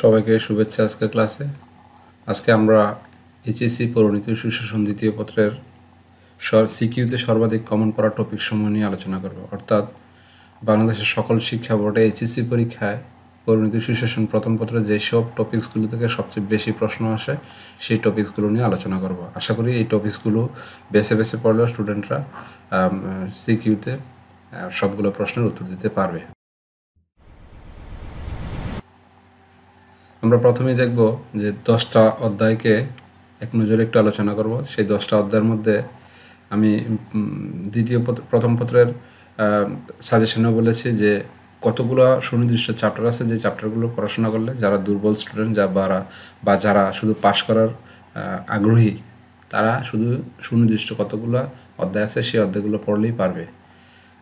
সবাইকে শুভেচ্ছা আজকে ক্লাসে আজকে আমরা এইচএসসি পরিণীত সুশাসন দ্বিতীয় পত্রের সিকিউতে সর্বাধিক কমন পড়া টপিক সমূহ নিয়ে আলোচনা করব অর্থাৎ বাংলাদেশের সকল শিক্ষা বোর্ডে এইচএসসি পরীক্ষায় পরিণীত সুশাসন প্রথম পত্রে যেসব টপিকসগুলো থেকে সবচেয়ে বেশি প্রশ্ন আসে সেই টপিকসগুলো নিয়ে আলোচনা করব আশা করি এই টপিকসগুলো বেছে বেছে পড়লেও স্টুডেন্টরা সিকিউতে সবগুলো প্রশ্নের উত্তর দিতে পারবে আমরা প্রথমেই দেখব যে দশটা অধ্যায়কে এক নজরে একটু আলোচনা করব সেই দশটা অধ্যায়ের মধ্যে আমি দ্বিতীয় প্রথম পত্রের সাজেশনে বলেছি যে কতগুলো সুনির্দিষ্ট চ্যাপ্টার আছে যে চ্যাপ্টারগুলো পড়াশোনা করলে যারা দুর্বল স্টুডেন্ট যা বারা বা যারা শুধু পাশ করার আগ্রহী তারা শুধু সুনির্দিষ্ট কতগুলো অধ্যায় আছে সেই অধ্যায়গুলো পড়লেই পারবে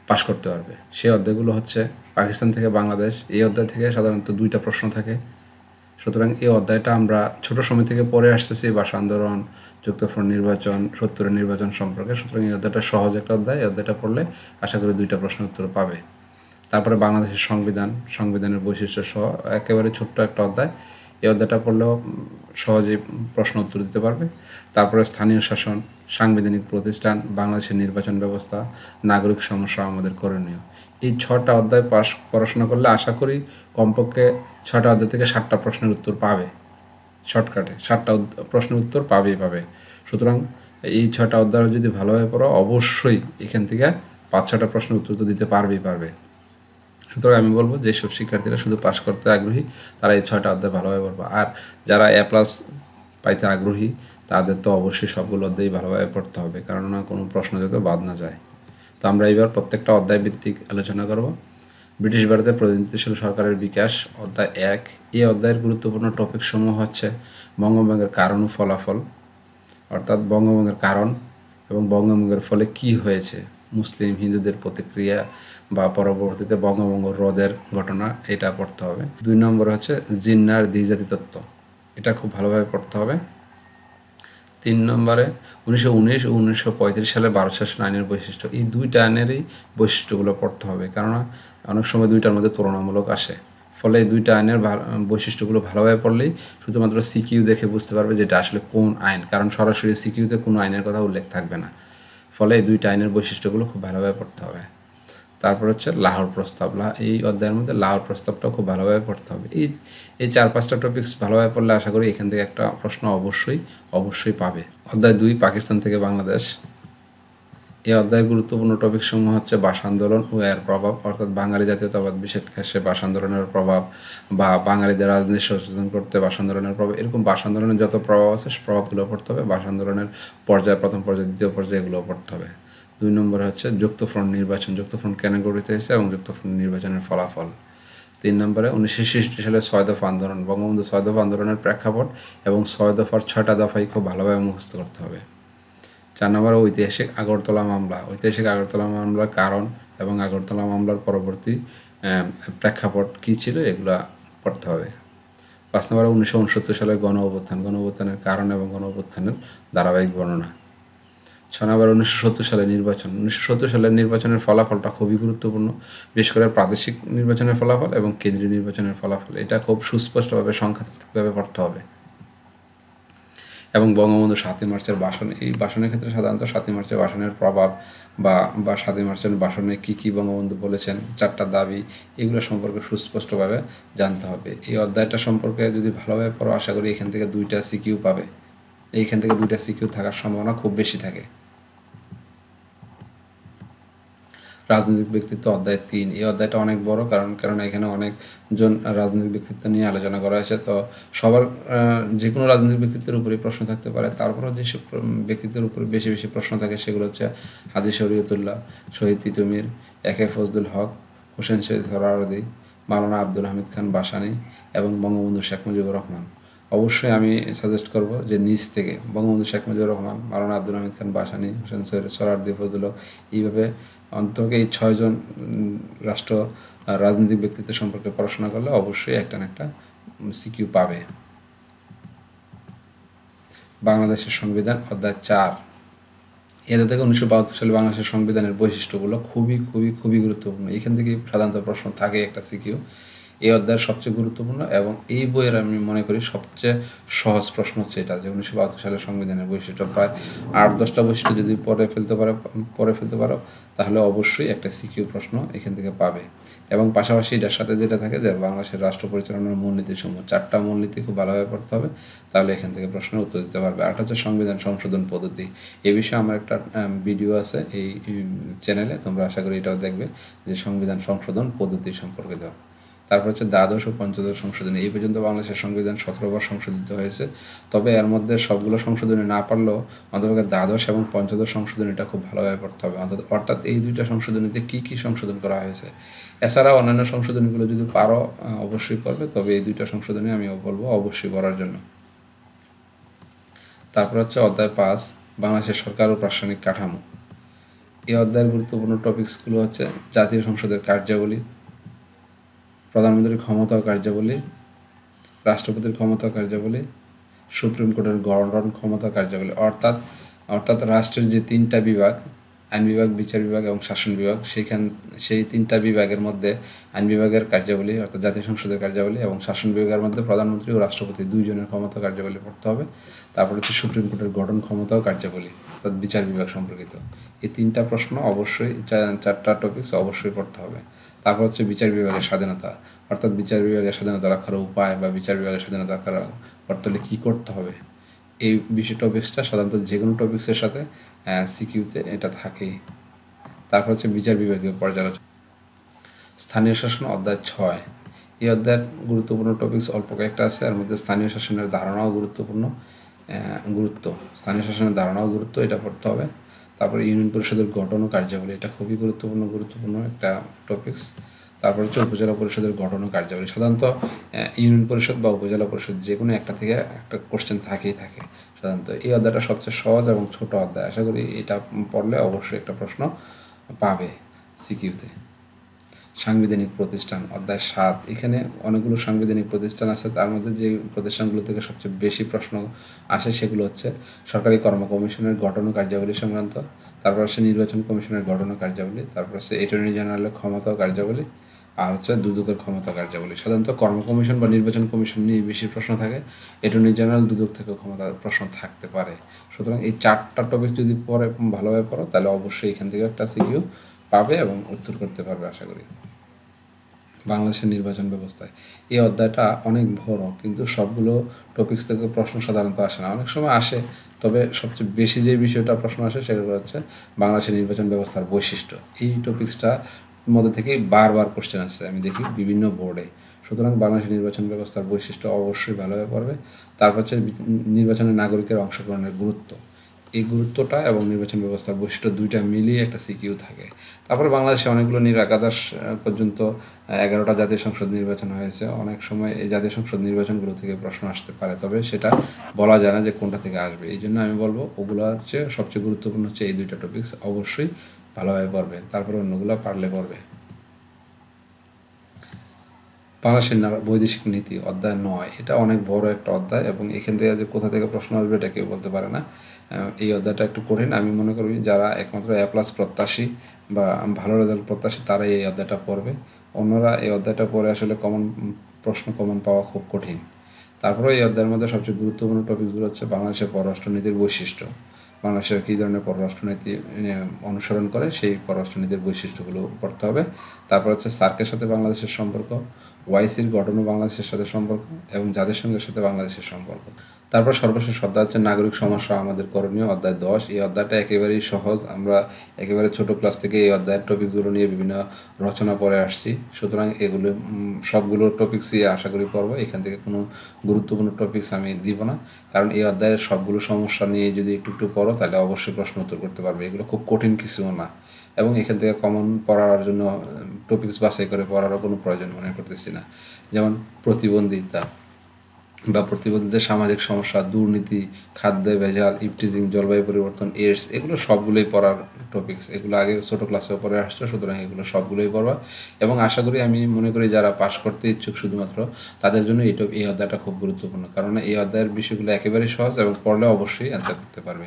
পাশ করতে পারবে সেই অধ্যায়গুলো হচ্ছে পাকিস্তান থেকে বাংলাদেশ এই অধ্যায় থেকে সাধারণত দুইটা প্রশ্ন থাকে সুতরাং এই অধ্যায়টা আমরা ছোট সময় থেকে পরে আসতেছি ভাষা আন্দোলন যুক্তফ্রন্ট নির্বাচন সত্তরের নির্বাচন সম্পর্কে সুতরাং এই অধ্যায়টা সহজ একটা অধ্যায় এই অধ্যায়টা পড়লে আশা করি দুইটা প্রশ্ন উত্তর পাবে তারপরে বাংলাদেশের সংবিধান সংবিধানের বৈশিষ্ট্য সহ একেবারে ছোট্ট একটা অধ্যায় এই অধ্যায়টা পড়লেও সহজেই প্রশ্ন উত্তর দিতে পারবে তারপরে স্থানীয় শাসন সাংবিধানিক প্রতিষ্ঠান বাংলাদেশের নির্বাচন ব্যবস্থা নাগরিক সমস্যা আমাদের করণীয় এই ছটা অধ্যায় পাশ পড়াশোনা করলে আশা করি কমপক্ষে ছটা অধ্যায় থেকে সাতটা প্রশ্নের উত্তর পাবে শর্টকাটে সাতটা প্রশ্নের উত্তর পাবেই পাবে সুতরাং এই ছটা অধ্যায় যদি ভালোভাবে পড়ো অবশ্যই এখান থেকে পাঁচ ছটা প্রশ্নের উত্তর তো দিতে পারবেই পারবে সুতরাং আমি বলবো যেসব শিক্ষার্থীরা শুধু পাশ করতে আগ্রহী তারা এই ছয়টা অধ্যায় ভালোভাবে পড়বো আর যারা এ প্লাস পাইতে আগ্রহী তাদের তো অবশ্যই সবগুলো অধ্যায় ভালোভাবে পড়তে হবে কেননা কোনো প্রশ্ন যাতে বাদ না যায় তো আমরা এবার প্রত্যেকটা অধ্যায় ভিত্তিক আলোচনা করবো ব্রিটিশ ভারতের প্রতিনিধিত্বশীল সরকারের বিকাশ অধ্যায় এক এই অধ্যায়ের গুরুত্বপূর্ণ টপিক সমূহ হচ্ছে বঙ্গভঙ্গের কারণ ও ফলাফল অর্থাৎ বঙ্গভঙ্গের কারণ এবং বঙ্গভঙ্গের ফলে কি হয়েছে মুসলিম হিন্দুদের প্রতিক্রিয়া বা পরবর্তীতে বঙ্গভঙ্গ হ্রদের ঘটনা এটা পড়তে হবে দুই নম্বর হচ্ছে জিন্নার দ্বিজাতি তত্ত্ব এটা খুব ভালোভাবে পড়তে হবে তিন নম্বরে উনিশশো উনিশ ও উনিশশো সালে ভারত শাসন আইনের বৈশিষ্ট্য এই দুইটা আইনেরই বৈশিষ্ট্যগুলো পড়তে হবে কেননা অনেক সময় দুইটার মধ্যে তুলনামূলক আসে ফলে দুইটা আইনের বৈশিষ্ট্যগুলো ভালোভাবে পড়লেই শুধুমাত্র সিকিউ দেখে বুঝতে পারবে যেটা আসলে কোন আইন কারণ সরাসরি সিকিউতে কোনো আইনের কথা উল্লেখ থাকবে না ফলে এই দুইটা আইনের বৈশিষ্ট্যগুলো খুব ভালোভাবে পড়তে হবে তারপর হচ্ছে লাহোর প্রস্তাব এই অধ্যায়ের মধ্যে লাহোর প্রস্তাবটাও খুব ভালোভাবে পড়তে হবে এই এই চার পাঁচটা টপিক্স ভালোভাবে পড়লে আশা করি এখান থেকে একটা প্রশ্ন অবশ্যই অবশ্যই পাবে অধ্যায় দুই পাকিস্তান থেকে বাংলাদেশ এই অধ্যায়ের গুরুত্বপূর্ণ টপিক সমূহ হচ্ছে বাস আন্দোলন ও এর প্রভাব অর্থাৎ বাঙালি জাতীয়তাবাদ বিশেষে বাস আন্দোলনের প্রভাব বা বাঙালিদের রাজনীতি সচেতন করতে বাস আন্দোলনের প্রভাব এরকম বাস আন্দোলনের যত প্রভাব আছে প্রভাবগুলো পড়তে হবে বাস আন্দোলনের পর্যায়ে প্রথম পর্যায়ে দ্বিতীয় পর্যায়ে এগুলো পড়তে হবে দুই নম্বর হচ্ছে যুক্ত ফ্রন্ট নির্বাচন যুক্ত ফ্রন্ট কেন গঠিত হয়েছে এবং যুক্ত ফ্রন্ট নির্বাচনের ফলাফল তিন নম্বরে উনিশশো ষষ্টি সালে ছয় দফা আন্দোলন বঙ্গবন্ধু ছয় দফা আন্দোলনের প্রেক্ষাপট এবং ছয় দফার ছয়টা দফাই খুব ভালোভাবে মুখস্থ করতে হবে চার নম্বর ঐতিহাসিক আগরতলা মামলা ঐতিহাসিক আগরতলা মামলার কারণ এবং আগরতলা মামলার পরবর্তী প্রেক্ষাপট কী ছিল এগুলো পড়তে হবে পাঁচ নম্বর উনিশশো উনসত্তর সালের গণ অভ্যুত্থান গণ অভ্যুত্থানের কারণ এবং গণ অভ্যুত্থানের ধারাবাহিক বর্ণনা ছ নম্বর উনিশশো সত্তর সালের নির্বাচন উনিশশো সত্তর সালের নির্বাচনের ফলাফলটা খুবই গুরুত্বপূর্ণ বিশেষ করে প্রাদেশিক নির্বাচনের ফলাফল এবং কেন্দ্রীয় নির্বাচনের ফলাফল এটা খুব সুস্পষ্টভাবে সংখ্যাত্মকভাবে পড়তে হবে এবং বঙ্গবন্ধু সাতই মার্চের বাসন এই বাসনের ক্ষেত্রে সাধারণত সাতই মার্চের বাসনের প্রভাব বা বা সাতই মার্চের বাসনে কি কি বঙ্গবন্ধু বলেছেন চারটা দাবি এগুলো সম্পর্কে সুস্পষ্টভাবে জানতে হবে এই অধ্যায়টা সম্পর্কে যদি ভালোভাবে পড়ো আশা করি এখান থেকে দুইটা সিকিউ পাবে এইখান থেকে দুইটা সিকিউ থাকার সম্ভাবনা খুব বেশি থাকে রাজনৈতিক ব্যক্তিত্ব অধ্যায় তিন এই অধ্যায়টা অনেক বড় কারণ কারণ এখানে অনেকজন রাজনৈতিক ব্যক্তিত্ব নিয়ে আলোচনা করা হয়েছে তো সবার যে কোনো রাজনৈতিক ব্যক্তিত্বের উপরে প্রশ্ন থাকতে পারে তারপরেও যেসব ব্যক্তিত্বের উপরে বেশি বেশি প্রশ্ন থাকে সেগুলো হচ্ছে হাজি শরীয়তুল্লাহ শহীদ তিতুমির একে ফজদুল হক হোসেন শহীদ হরারদি মালানা আব্দুল হামিদ খান বাসানি এবং বঙ্গবন্ধু শেখ মুজিবুর রহমান অবশ্যই আমি সাজেস্ট করব যে নিজ থেকে বঙ্গবন্ধু শেখ মুজিবুর রহমান মাওলানা আব্দুল হামিদ খান বাসানি হোসেন সৈয়দ সরারদি হক এইভাবে অন্তকে এই ছয়জন রাষ্ট্র রাজনৈতিক ব্যক্তিত্ব সম্পর্কে পড়াশোনা করলে অবশ্যই একটা না একটা সিকিউ পাবে বাংলাদেশের সংবিধান অধ্যায় চার এতে থেকে উনিশশো বাহাত্তর সালে বাংলাদেশের সংবিধানের বৈশিষ্ট্যগুলো খুবই খুবই খুবই গুরুত্বপূর্ণ এখান থেকে সাধারণত প্রশ্ন থাকে একটা সিকিউ এই অধ্যায়ের সবচেয়ে গুরুত্বপূর্ণ এবং এই বইয়ের আমি মনে করি সবচেয়ে সহজ প্রশ্ন হচ্ছে এটা যে উনিশশো বাহাত্তর সালের সংবিধানের বৈশিষ্ট্য প্রায় আট দশটা বৈশিষ্ট্য যদি পরে ফেলতে পারো পরে ফেলতে পারো তাহলে অবশ্যই একটা সিকিউ প্রশ্ন এখান থেকে পাবে এবং পাশাপাশি এটার সাথে যেটা থাকে যে বাংলাদেশের রাষ্ট্র পরিচালনার সমূহ চারটা মূলনীতি খুব ভালোভাবে পড়তে হবে তাহলে এখান থেকে প্রশ্নের উত্তর দিতে পারবে আর হচ্ছে সংবিধান সংশোধন পদ্ধতি এ বিষয়ে আমার একটা ভিডিও আছে এই চ্যানেলে তোমরা আশা করি এটাও দেখবে যে সংবিধান সংশোধন পদ্ধতি সম্পর্কে দেওয়া তারপর হচ্ছে দ্বাদশ ও পঞ্চদশ সংশোধনী এই পর্যন্ত বাংলাদেশের সংবিধান সতেরোবার সংশোধিত হয়েছে তবে এর মধ্যে সবগুলো সংশোধনী না পারলেও অন্তত দ্বাদশ এবং পঞ্চদশ সংশোধনীটা খুব ভালোভাবে পড়তে হবে অর্থাৎ এই দুইটা সংশোধনীতে কি কি সংশোধন করা হয়েছে এছাড়া অন্যান্য সংশোধনীগুলো যদি পারো অবশ্যই পড়বে তবে এই দুইটা সংশোধনী আমি বলবো অবশ্যই পড়ার জন্য তারপর হচ্ছে অধ্যায় পাঁচ বাংলাদেশের সরকার ও প্রশাসনিক কাঠামো এই অধ্যায়ের গুরুত্বপূর্ণ টপিকসগুলো হচ্ছে জাতীয় সংসদের কার্যাবলী প্রধানমন্ত্রীর ক্ষমতা কার্যাবলী রাষ্ট্রপতির ক্ষমতা কার্যাবলী সুপ্রিম কোর্টের গণন ক্ষমতা কার্যাবলী অর্থাৎ অর্থাৎ রাষ্ট্রের যে তিনটা বিভাগ আইন বিভাগ বিচার বিভাগ এবং শাসন বিভাগ সেইখান সেই তিনটা বিভাগের মধ্যে আইন বিভাগের কার্যাবলী অর্থাৎ জাতীয় সংসদের কার্যাবলী এবং শাসন বিভাগের মধ্যে প্রধানমন্ত্রী ও রাষ্ট্রপতি দুইজনের ক্ষমতা কার্যাবলী পড়তে হবে তারপর হচ্ছে সুপ্রিম কোর্টের গঠন ক্ষমতা ও কার্যাবলী অর্থাৎ বিচার বিভাগ সম্পর্কিত এই তিনটা প্রশ্ন অবশ্যই চারটা টপিক্স অবশ্যই পড়তে হবে তারপর হচ্ছে বিচার বিভাগের স্বাধীনতা অর্থাৎ বিচার বিভাগের স্বাধীনতা রাখার উপায় বা বিচার বিভাগের স্বাধীনতা রাখার করতে কী করতে হবে এই বিষয় টপিক্সটা সাধারণত যে কোনো টপিক্সের সাথে সিকিউতে এটা থাকেই তারপর হচ্ছে বিচার বিভাগীয় পর্যালোচনা স্থানীয় শাসন অধ্যায় ছয় এই অধ্যায়ের গুরুত্বপূর্ণ টপিক্স অল্প কয়েকটা আছে এর মধ্যে স্থানীয় শাসনের ধারণাও গুরুত্বপূর্ণ গুরুত্ব স্থানীয় শাসনের ধারণাও গুরুত্ব এটা পড়তে হবে তারপরে ইউনিয়ন পরিষদের গঠন ও কার্যাবলী এটা খুবই গুরুত্বপূর্ণ গুরুত্বপূর্ণ একটা টপিকস তারপর হচ্ছে উপজেলা পরিষদের গঠন ও কার্যাবলী সাধারণত ইউনিয়ন পরিষদ বা উপজেলা পরিষদ যে কোনো একটা থেকে একটা কোশ্চেন থাকেই থাকে সাধারণত এই অধ্যায়টা সবচেয়ে সহজ এবং ছোট অধ্যায় আশা করি এটা পড়লে অবশ্যই একটা প্রশ্ন পাবে সিকিউতে সাংবিধানিক প্রতিষ্ঠান অধ্যায় সাত এখানে অনেকগুলো সাংবিধানিক প্রতিষ্ঠান আছে তার মধ্যে যে প্রতিষ্ঠানগুলো থেকে সবচেয়ে বেশি প্রশ্ন আসে সেগুলো হচ্ছে সরকারি কর্ম কমিশনের গঠন কার্যাবলী সংক্রান্ত তারপর আসে নির্বাচন কমিশনের গঠন কার্যাবলী তারপর হচ্ছে অ্যাটর্নি জেনারেলের ক্ষমতা কার্যাবলী আর হচ্ছে দুদকের ক্ষমতা কার্যাবলী সাধারণত কর্ম কমিশন বা নির্বাচন কমিশন নিয়ে বেশি প্রশ্ন থাকে অ্যাটর্নি জেনারেল দুদক থেকে ক্ষমতা প্রশ্ন থাকতে পারে সুতরাং এই চারটা টপিক যদি পরে ভালোভাবে পড়ো তাহলে অবশ্যই এখান থেকে একটা সিকিউ পাবে এবং উত্তর করতে পারবে আশা করি বাংলাদেশের নির্বাচন ব্যবস্থায় এই অধ্যায়টা অনেক বড় কিন্তু সবগুলো টপিক্স থেকে প্রশ্ন সাধারণত আসে না অনেক সময় আসে তবে সবচেয়ে বেশি যে বিষয়টা প্রশ্ন আসে সেটা হচ্ছে বাংলাদেশের নির্বাচন ব্যবস্থার বৈশিষ্ট্য এই টপিক্সটা মধ্যে থেকে বারবার কোশ্চেন আসছে আমি দেখি বিভিন্ন বোর্ডে সুতরাং বাংলাদেশের নির্বাচন ব্যবস্থার বৈশিষ্ট্য অবশ্যই ভালোভাবে পড়বে তারপর হচ্ছে নির্বাচনে নাগরিকের অংশগ্রহণের গুরুত্ব এই গুরুত্বটা এবং নির্বাচন ব্যবস্থার বৈশিষ্ট্য দুইটা মিলিয়ে একটা সিকিউ থাকে তারপরে বাংলাদেশে অনেকগুলো নিরাকাদাস পর্যন্ত এগারোটা জাতীয় সংসদ নির্বাচন হয়েছে অনেক সময় এই জাতীয় সংসদ নির্বাচনগুলো থেকে প্রশ্ন আসতে পারে তবে সেটা বলা যায় না যে কোনটা থেকে আসবে এই জন্য আমি বলবো ওগুলো হচ্ছে সবচেয়ে গুরুত্বপূর্ণ হচ্ছে এই দুইটা টপিক্স অবশ্যই ভালোভাবে পড়বে তারপরে অন্যগুলো পারলে পড়বে বাংলাদেশের বৈদেশিক নীতি অধ্যায় নয় এটা অনেক বড় একটা অধ্যায় এবং এখান থেকে যে কোথা থেকে প্রশ্ন আসবে এটা কেউ বলতে পারে না এই অধ্যায়টা একটু কঠিন আমি মনে করি যারা একমাত্র এ প্লাস প্রত্যাশী বা ভালো রেজাল্ট প্রত্যাশী তারাই এই অধ্যায়টা পড়বে অন্যরা এই অধ্যায়টা পড়ে আসলে কমন প্রশ্ন কমন পাওয়া খুব কঠিন তারপরে এই অধ্যায়ের মধ্যে সবচেয়ে গুরুত্বপূর্ণ টপিকগুলো হচ্ছে বাংলাদেশের পররাষ্ট্রনীতির বৈশিষ্ট্য বাংলাদেশের কী ধরনের পররাষ্ট্রনীতি অনুসরণ করে সেই পররাষ্ট্রনীতির বৈশিষ্ট্যগুলো পড়তে হবে তারপর হচ্ছে সার্কের সাথে বাংলাদেশের সম্পর্ক ওয়াইসির গঠন ও বাংলাদেশের সাথে সম্পর্ক এবং জাতিসংঘের সাথে বাংলাদেশের সম্পর্ক তারপর সর্বশেষ অধ্যায় হচ্ছে নাগরিক সমস্যা আমাদের করণীয় অধ্যায় দশ এই অধ্যায়টা একেবারেই সহজ আমরা একেবারে ছোট ক্লাস থেকে এই অধ্যায়ের টপিকগুলো নিয়ে বিভিন্ন রচনা পড়ে আসছি সুতরাং এগুলো সবগুলো টপিক্সই আশা করি পড়ব এখান থেকে কোনো গুরুত্বপূর্ণ টপিক্স আমি দিব না কারণ এই অধ্যায়ের সবগুলো সমস্যা নিয়ে যদি একটু একটু পড়ো তাহলে অবশ্যই প্রশ্ন উত্তর করতে পারবে এগুলো খুব কঠিন কিছুও না এবং এখান থেকে কমন পড়ার জন্য টপিক্স বাছাই করে পড়ারও কোনো প্রয়োজন মনে করতেছি না যেমন প্রতিবন্ধিতা বা প্রতিবন্ধীদের সামাজিক সমস্যা দুর্নীতি খাদ্য ভেজাল ইফটিজিং জলবায়ু পরিবর্তন এডস এগুলো সবগুলোই পড়ার টপিকস এগুলো আগে ছোট ক্লাসেও পরে আসছে সুতরাং এগুলো সবগুলোই পড়বা এবং আশা করি আমি মনে করি যারা পাশ করতে ইচ্ছুক শুধুমাত্র তাদের জন্য এই এই অধ্যায়টা খুব গুরুত্বপূর্ণ কারণ এই অধ্যায়ের বিষয়গুলো একেবারেই সহজ এবং পড়লে অবশ্যই অ্যান্সার করতে পারবে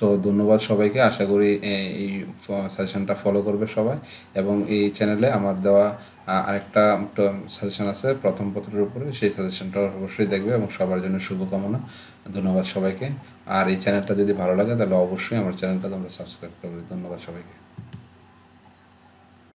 তো ধন্যবাদ সবাইকে আশা করি এই সাজেশনটা ফলো করবে সবাই এবং এই চ্যানেলে আমার দেওয়া আরেকটা সাজেশন আছে প্রথম পত্রের উপরে সেই সাজেশনটা অবশ্যই দেখবে এবং সবার জন্য শুভকামনা ধন্যবাদ সবাইকে আর এই চ্যানেলটা যদি ভালো লাগে তাহলে অবশ্যই আমার চ্যানেলটা তোমরা সাবস্ক্রাইব করবে ধন্যবাদ সবাইকে